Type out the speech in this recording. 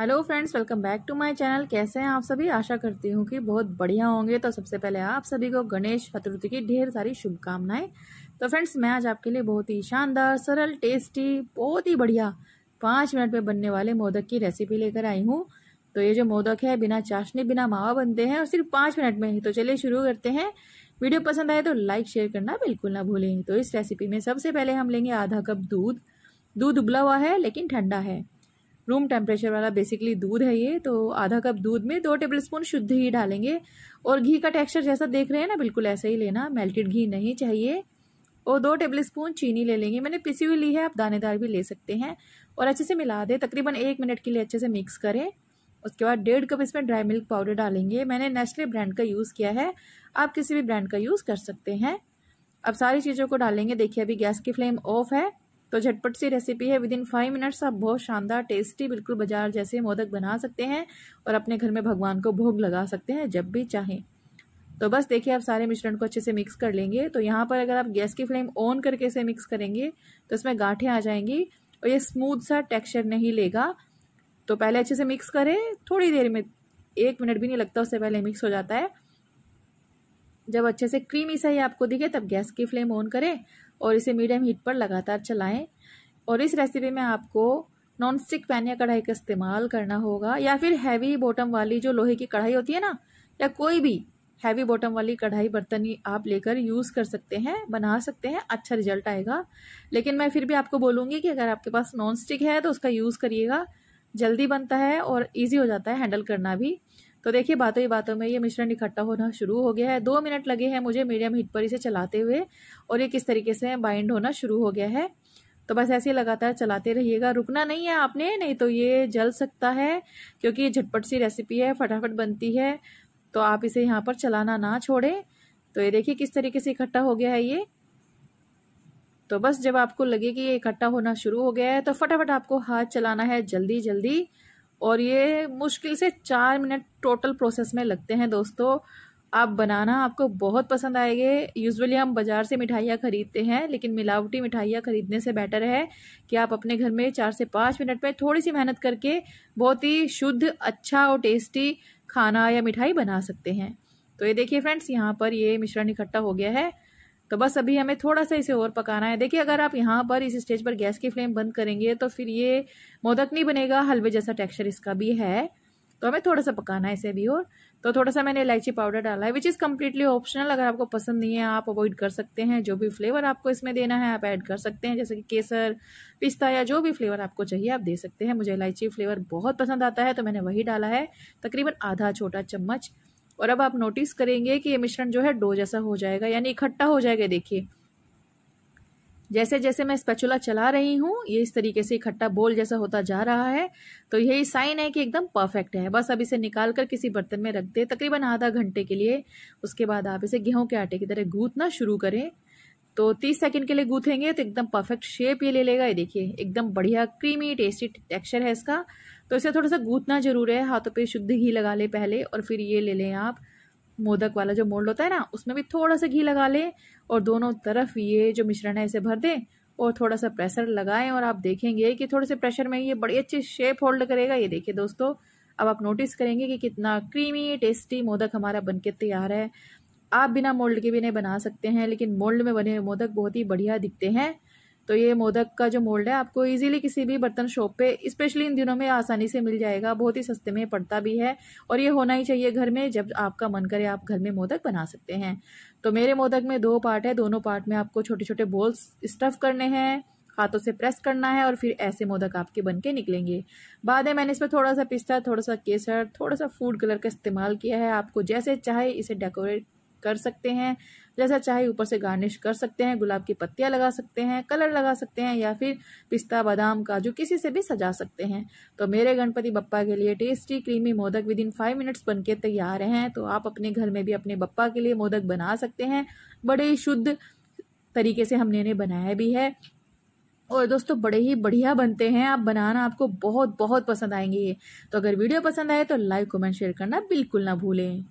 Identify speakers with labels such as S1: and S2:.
S1: hello friends welcome back to my channel कैसे हैं आप सभी आशा करती हूँ कि बहुत बढ़िया होंगे तो सबसे पहले आप सभी को गणेश चतुर्थी की ढेर सारी शुभकामनाएं तो फ्रेंड्स मैं आज आपके लिए बहुत ही शानदार सरल टेस्टी बहुत ही बढ़िया पाँच मिनट में बनने वाले मोदक की रेसिपी लेकर आई हूँ तो ये जो मोदक है बिना चाशनी बिना मावा बनते हैं और सिर्फ पाँच मिनट में ही तो चलिए शुरू करते हैं वीडियो पसंद आए तो लाइक शेयर करना बिल्कुल ना भूलें तो इस रेसिपी में सबसे पहले हम लेंगे आधा कप दूध दूध उबला हुआ है लेकिन ठंडा है रूम टेम्परेचर वाला बेसिकली दूध है ये तो आधा कप दूध में दो टेबल स्पून शुद्ध घी डालेंगे और घी का टेक्सचर जैसा देख रहे हैं ना बिल्कुल ऐसा ही लेना मेल्टेड घी नहीं चाहिए और दो टेबल स्पून चीनी ले लेंगे मैंने पिसी हुई ली है आप दानेदार भी ले सकते हैं और अच्छे से मिला दें तकरीबन एक मिनट के लिए अच्छे से मिक्स करें उसके बाद डेढ़ कप इसमें ड्राई मिल्क पाउडर डालेंगे मैंने नेस्ले ब्रांड का यूज़ किया है आप किसी भी ब्रांड का यूज़ कर सकते हैं अब सारी चीज़ों को डालेंगे देखिए अभी गैस की फ्लेम ऑफ है तो झटपट सी रेसिपी है विद इन फाइव मिनट्स आप बहुत शानदार टेस्टी बिल्कुल बाजार जैसे मोदक बना सकते हैं और अपने घर में भगवान को भोग लगा सकते हैं जब भी चाहें तो बस देखिए आप सारे मिश्रण को अच्छे से मिक्स कर लेंगे तो यहाँ पर अगर आप गैस की फ्लेम ऑन करके इसे मिक्स करेंगे तो इसमें गाँठें आ जाएंगी और ये स्मूथ सा टेक्सचर नहीं लेगा तो पहले अच्छे से मिक्स करें थोड़ी देर में एक मिनट भी नहीं लगता उससे पहले मिक्स हो जाता है जब अच्छे से क्रीमी सा ही आपको दिखे तब गैस की फ्लेम ऑन करें और इसे मीडियम हीट पर लगातार चलाएं और इस रेसिपी में आपको नॉन स्टिक पैन या कढ़ाई का इस्तेमाल करना होगा या फिर हैवी बॉटम वाली जो लोहे की कढ़ाई होती है ना या कोई भी हैवी बॉटम वाली कढ़ाई बर्तन आप लेकर यूज़ कर सकते हैं बना सकते हैं अच्छा रिजल्ट आएगा लेकिन मैं फिर भी आपको बोलूँगी कि अगर आपके पास नॉन स्टिक है तो उसका यूज़ करिएगा जल्दी बनता है और ईजी हो जाता है हैंडल करना भी तो देखिए बातों ही बातों में ये मिश्रण इकट्ठा होना शुरू हो गया है दो मिनट लगे हैं मुझे मीडियम हीट पर इसे चलाते हुए और ये किस तरीके से बाइंड होना शुरू हो गया है तो बस ऐसे लगातार चलाते रहिएगा रुकना नहीं है आपने नहीं तो ये जल सकता है क्योंकि ये झटपट सी रेसिपी है फटाफट बनती है तो आप इसे यहाँ पर चलाना ना छोड़ें तो ये देखिए किस तरीके से इकट्ठा हो गया है ये तो बस जब आपको लगे कि ये इकट्ठा होना शुरू हो गया है तो फटाफट आपको हाथ चलाना है जल्दी जल्दी और ये मुश्किल से चार मिनट टोटल प्रोसेस में लगते हैं दोस्तों आप बनाना आपको बहुत पसंद आएंगे यूजुअली हम बाज़ार से मिठाइयाँ ख़रीदते हैं लेकिन मिलावटी मिठाइयाँ ख़रीदने से बेटर है कि आप अपने घर में चार से पाँच मिनट में थोड़ी सी मेहनत करके बहुत ही शुद्ध अच्छा और टेस्टी खाना या मिठाई बना सकते हैं तो ये देखिए फ्रेंड्स यहाँ पर ये मिश्रण इकट्ठा हो गया है तो बस अभी हमें थोड़ा सा इसे और पकाना है देखिए अगर आप यहाँ पर इस स्टेज पर गैस की फ्लेम बंद करेंगे तो फिर ये मोदक नहीं बनेगा हलवे जैसा टेक्सचर इसका भी है तो हमें थोड़ा सा पकाना है इसे भी और तो थोड़ा सा मैंने इलायची पाउडर डाला है विच इज़ कम्प्लीटली ऑप्शनल अगर आपको पसंद नहीं है आप अवॉइड कर सकते हैं जो भी फ्लेवर आपको इसमें देना है आप ऐड कर सकते हैं जैसे कि केसर पिस्ता या जो भी फ्लेवर आपको चाहिए आप दे सकते हैं मुझे इलायची फ्लेवर बहुत पसंद आता है तो मैंने वही डाला है तकरीबन आधा छोटा चम्मच और अब आप नोटिस करेंगे कि ये मिश्रण जो है डो जैसा हो जाएगा यानी इकट्ठा हो जाएगा देखिए जैसे जैसे मैं स्पैचुला चला रही हूँ ये इस तरीके से इकट्ठा बोल जैसा होता जा रहा है तो यही साइन है कि एकदम परफेक्ट है बस अब इसे निकाल कर किसी बर्तन में रख दे तकरीबन आधा घंटे के लिए उसके बाद आप इसे गेहूं के आटे की तरह गूंथना शुरू करें तो तीस सेकेंड के लिए गूथेंगे तो एकदम परफेक्ट शेप ये ले लेगा ये देखिए एकदम बढ़िया क्रीमी टेस्टी टेक्सचर है इसका तो इसे थोड़ा सा गूंथना ज़रूर है हाथों पे शुद्ध घी लगा ले पहले और फिर ये ले लें आप मोदक वाला जो मोल्ड होता है ना उसमें भी थोड़ा सा घी लगा लें और दोनों तरफ ये जो मिश्रण है इसे भर दें और थोड़ा सा प्रेशर लगाएं और आप देखेंगे कि थोड़े से प्रेशर में ये बड़ी अच्छी शेप होल्ड करेगा ये देखिए दोस्तों अब आप नोटिस करेंगे कि कितना क्रीमी टेस्टी मोदक हमारा बनके तैयार है आप बिना मोल्ड के भी इन्हें बना सकते हैं लेकिन मोल्ड में बने हुए मोदक बहुत ही बढ़िया दिखते हैं तो ये मोदक का जो मोल्ड है आपको इजीली किसी भी बर्तन शॉप पे स्पेशली इन दिनों में आसानी से मिल जाएगा बहुत ही सस्ते में पड़ता भी है और ये होना ही चाहिए घर में जब आपका मन करे आप घर में मोदक बना सकते हैं तो मेरे मोदक में दो पार्ट है दोनों पार्ट में आपको छोटे छोटे बोल्स स्टफ़ करने हैं हाथों से प्रेस करना है और फिर ऐसे मोदक आपके बन के निकलेंगे बाद में मैंने इसमें थोड़ा सा पिस्ता थोड़ा सा केसर थोड़ा सा फूड कलर का इस्तेमाल किया है आपको जैसे चाहे इसे डेकोरेट कर सकते हैं जैसा चाहे ऊपर से गार्निश कर सकते हैं गुलाब की पत्तियां लगा सकते हैं कलर लगा सकते हैं या फिर पिस्ता बादाम काजू किसी से भी सजा सकते हैं तो मेरे गणपति बप्पा के लिए tasty creamy modak within five minutes बन के तैयार हैं तो आप अपने घर में भी अपने बप्पा के लिए मोदक बना सकते हैं बड़े शुद्ध तरीके से हमने इन्हें बनाया भी है और दोस्तों बड़े ही बढ़िया बनते हैं आप बनाना आपको बहुत बहुत पसंद आएंगे ये तो अगर वीडियो पसंद आए तो लाइक कमेंट शेयर करना बिल्कुल ना भूलें